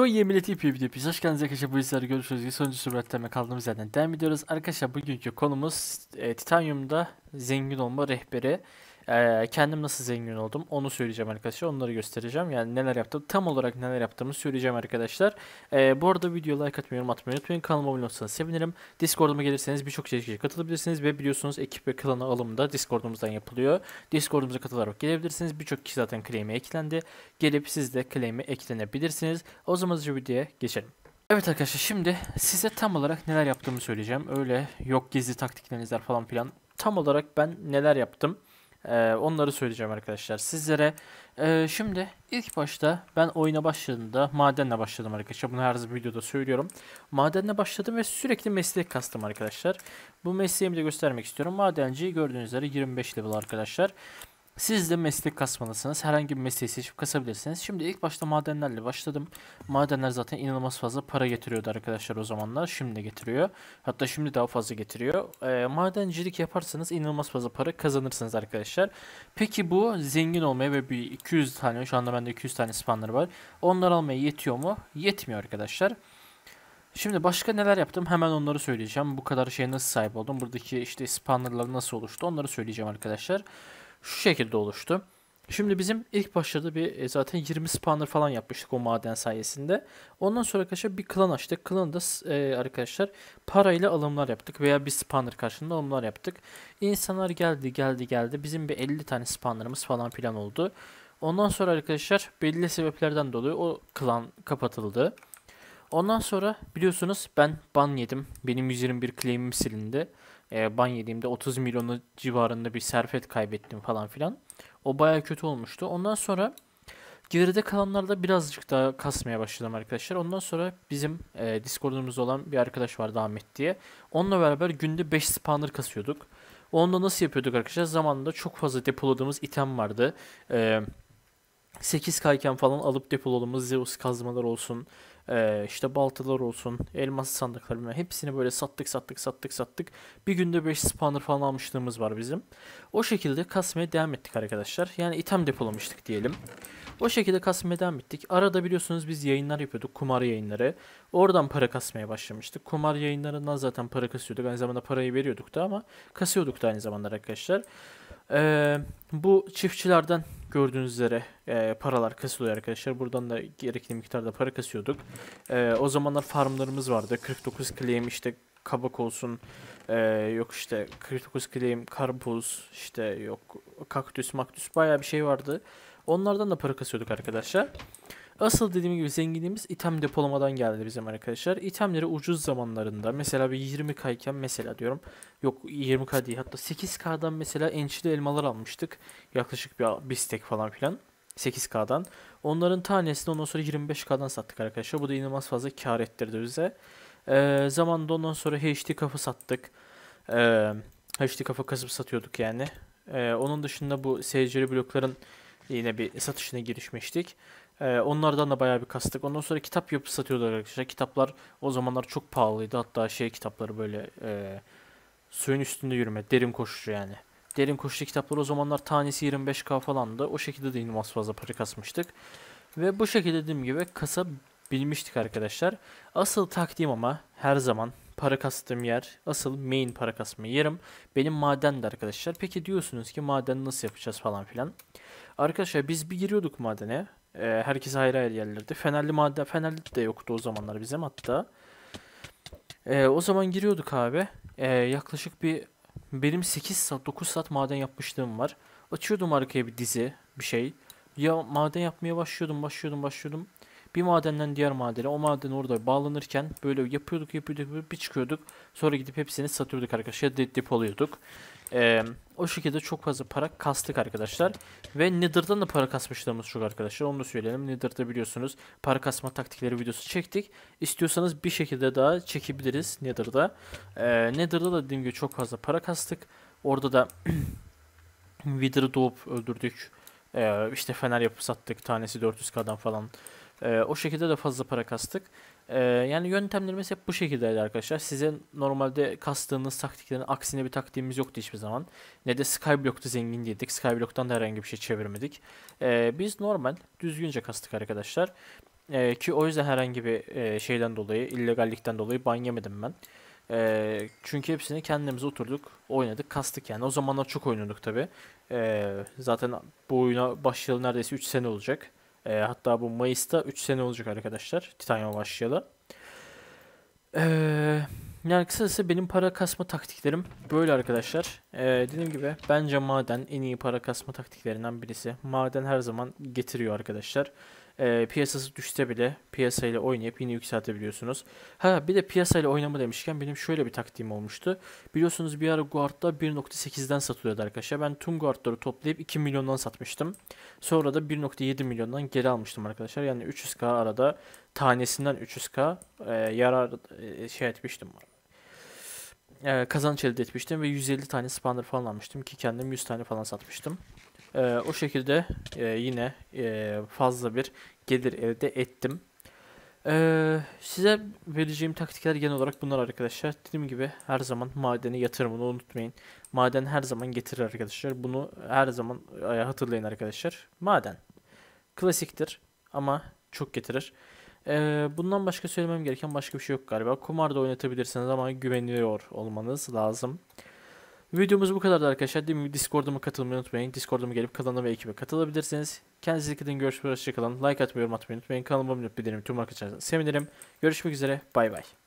Yo Go yapıyor video. Hoş geldiniz arkadaşlar. Bu izleri görüşürüz. Sonuncu sübretlerime kaldığımız yerden devam ediyoruz. Arkadaşlar bugünkü konumuz e, Titanium'da zengin olma rehberi kendim nasıl zengin oldum onu söyleyeceğim arkadaşlar. Onları göstereceğim. Yani neler yaptım. Tam olarak neler yaptığımı söyleyeceğim arkadaşlar. Ee, bu arada video like atmayı, yorum atmayı unutmayın. Kanalıma abone olsanız sevinirim. Discord'uma gelirseniz birçok çeşitliye katılabilirsiniz. Ve biliyorsunuz ekip ve klana alımı da Discord'umuzdan yapılıyor. Discord'umuza katılarak gelebilirsiniz. Birçok kişi zaten claim'e eklendi. Gelip siz de claim'e eklenebilirsiniz. O zaman şu videoya geçelim. Evet arkadaşlar şimdi size tam olarak neler yaptığımı söyleyeceğim. Öyle yok gizli taktiklerimizler falan filan. Tam olarak ben neler yaptım. Ee, onları söyleyeceğim arkadaşlar sizlere. Ee, şimdi ilk başta ben oyuna başladığımda madenle başladım arkadaşlar. Bunu her zaman videoda söylüyorum. Madenle başladım ve sürekli meslek kastım arkadaşlar. Bu mesleğimi de göstermek istiyorum. Madenciyi gördüğünüz üzere 25 level arkadaşlar. Siz de meslek kasmalısınız. Herhangi bir mesleği seçip kasabilirsiniz. Şimdi ilk başta madenlerle başladım. Madenler zaten inanılmaz fazla para getiriyordu arkadaşlar o zamanlar. Şimdi getiriyor. Hatta şimdi daha fazla getiriyor. E, madencilik yaparsanız inanılmaz fazla para kazanırsınız arkadaşlar. Peki bu zengin olmaya ve bir 200 tane şu anda bende 200 tane spanner var. Onlar almaya yetiyor mu? Yetmiyor arkadaşlar. Şimdi başka neler yaptım hemen onları söyleyeceğim. Bu kadar şeye nasıl sahip oldum? Buradaki işte spannerlar nasıl oluştu? Onları söyleyeceğim arkadaşlar. Arkadaşlar şu şekilde oluştu. Şimdi bizim ilk başladığı bir e, zaten 20 spawner falan yapmıştık o maden sayesinde. Ondan sonra arkadaşlar bir klan açtık. Klanı da e, arkadaşlar parayla alımlar yaptık veya bir spawner karşılığında alımlar yaptık. İnsanlar geldi geldi geldi. Bizim bir 50 tane spawnerımız falan plan oldu. Ondan sonra arkadaşlar belli sebeplerden dolayı o klan kapatıldı. Ondan sonra biliyorsunuz ben ban yedim. Benim 121 claim'im silindi e, ban yediğimde 30 milyonu civarında bir serfet kaybettim falan filan. O baya kötü olmuştu. Ondan sonra geride kalanlarda birazcık daha kasmaya başladım arkadaşlar. Ondan sonra bizim e, Discord'umuzda olan bir arkadaş vardı Ahmet diye. Onunla beraber günde 5 spawner kasıyorduk. Onda nasıl yapıyorduk arkadaşlar? Zamanında çok fazla depoladığımız item vardı. Eee 8 kayken falan alıp depoladığımız Zeus kazmalar olsun, ee, işte baltalar olsun, elmas sandıklarım hepsini böyle sattık sattık sattık sattık. Bir günde 5 spawner falan almışlığımız var bizim. O şekilde kasmaya devam ettik arkadaşlar. Yani item depolamıştık diyelim. O şekilde kasmaya devam ettik. Arada biliyorsunuz biz yayınlar yapıyorduk. Kumar yayınları. Oradan para kasmaya başlamıştık. Kumar yayınlarından zaten para kasıyorduk. Aynı zamanda parayı veriyorduk da ama kasıyorduk da aynı zamanda arkadaşlar. Ee, bu çiftçilerden Gördüğünüz üzere e, paralar kasılıyor arkadaşlar. Buradan da gerekli miktarda para kasıyorduk. E, o zamanlar farmlarımız vardı. 49 claim işte kabak olsun. E, yok işte 49 claim karpuz işte yok kaktüs maktüs baya bir şey vardı. Onlardan da para kasıyorduk arkadaşlar. Asıl dediğim gibi zenginliğimiz item depolamadan geldi bizim arkadaşlar. İtemleri ucuz zamanlarında mesela bir 20k iken mesela diyorum yok 20k değil hatta 8k'dan mesela ençili elmalar almıştık. Yaklaşık bir, bir stack falan filan. 8K'dan. Onların tanesini ondan sonra 25K'dan sattık arkadaşlar. Bu da inanılmaz fazla kar ettirdi bize. Ee, zamanında ondan sonra HD kafa sattık. Ee, HD kafa kasıp satıyorduk yani. Ee, onun dışında bu seyirci blokların yine bir satışına girişmiştik. Ee, onlardan da bayağı bir kastık. Ondan sonra kitap yapıp satıyorlar arkadaşlar. Kitaplar o zamanlar çok pahalıydı. Hatta şey kitapları böyle e, suyun üstünde yürüme, derin koşucu yani. Derin koşucu kitapları o zamanlar tanesi 25k falandı. O şekilde de inanılmaz fazla para kasmıştık. Ve bu şekilde dediğim gibi kasa bilmiştik arkadaşlar. Asıl taktiğim ama her zaman para kastığım yer asıl main para kasma yerim benim madendi arkadaşlar. Peki diyorsunuz ki maden nasıl yapacağız falan filan. Arkadaşlar biz bir giriyorduk madene. E, herkese ayrı ayrı yerlerde. Fenerli madde, Fenerli de yoktu o zamanlar bizim hatta. E, o zaman giriyorduk abi. E, yaklaşık bir benim 8 saat 9 saat maden yapmışlığım var. Açıyordum arkaya bir dizi bir şey. Ya maden yapmaya başlıyordum başlıyordum başlıyordum. Bir madenden diğer madene o maden orada bağlanırken böyle yapıyorduk yapıyorduk bir çıkıyorduk. Sonra gidip hepsini satıyorduk arkadaşlar de depoluyorduk. Eee o şekilde çok fazla para kastık arkadaşlar. Ve Nether'dan da para kasmışlarımız çok arkadaşlar. Onu da söyleyelim. Nether'da biliyorsunuz para kasma taktikleri videosu çektik. İstiyorsanız bir şekilde daha çekebiliriz Nether'da. Ee, Nether'da da dediğim gibi çok fazla para kastık. Orada da Wither'ı doğup öldürdük. Ee, işte fener yapıp sattık. Tanesi 400k'dan falan e, o şekilde de fazla para kastık. E, yani yöntemlerimiz hep bu şekildeydi arkadaşlar. Size normalde kastığınız taktiklerin aksine bir taktiğimiz yoktu hiçbir zaman. Ne de Skyblock'ta zengin değildik. Skyblock'tan da herhangi bir şey çevirmedik. E, biz normal düzgünce kastık arkadaşlar. E, ki o yüzden herhangi bir e, şeyden dolayı, illegallikten dolayı ban yemedim ben. E, çünkü hepsini kendimize oturduk, oynadık, kastık yani. O zamanlar çok oynadık tabi. E, zaten bu oyuna başlayalı neredeyse 3 sene olacak. E, hatta bu Mayıs'ta 3 sene olacak arkadaşlar. titanium başlayalı. Eee... Yani kısacası benim para kasma taktiklerim böyle arkadaşlar. Ee, dediğim gibi bence maden en iyi para kasma taktiklerinden birisi. Maden her zaman getiriyor arkadaşlar e, piyasası düşse bile piyasayla oynayıp yine yükseltebiliyorsunuz. Ha bir de piyasayla oynama demişken benim şöyle bir taktiğim olmuştu. Biliyorsunuz bir ara Guard'da 1.8'den satılıyordu arkadaşlar. Ben tüm Guard'ları toplayıp 2 milyondan satmıştım. Sonra da 1.7 milyondan geri almıştım arkadaşlar. Yani 300k arada tanesinden 300k e, yarar e, şey etmiştim e, kazanç elde etmiştim ve 150 tane spanner falan almıştım ki kendim 100 tane falan satmıştım. E, o şekilde e, yine e, fazla bir gelir elde ettim. Ee, size vereceğim taktikler genel olarak bunlar arkadaşlar. Dediğim gibi her zaman madeni yatırımını unutmayın. Maden her zaman getirir arkadaşlar. Bunu her zaman e, hatırlayın arkadaşlar. Maden klasiktir ama çok getirir. Ee, bundan başka söylemem gereken başka bir şey yok galiba. Kumarda oynatabilirsiniz ama güveniyor olmanız lazım. Videomuz bu kadardı arkadaşlar. Dediğim gibi Discord'uma katılmayı unutmayın. Discord'uma gelip kanalına ve ekibe katılabilirsiniz. Kendinize dikkat Görüşmek üzere. Hoşçakalın. Like atmayı, atmayı unutmayın. Kanalıma abone olmayı unutmayın. Tüm arkadaşlar sevinirim. Görüşmek üzere. Bay bay.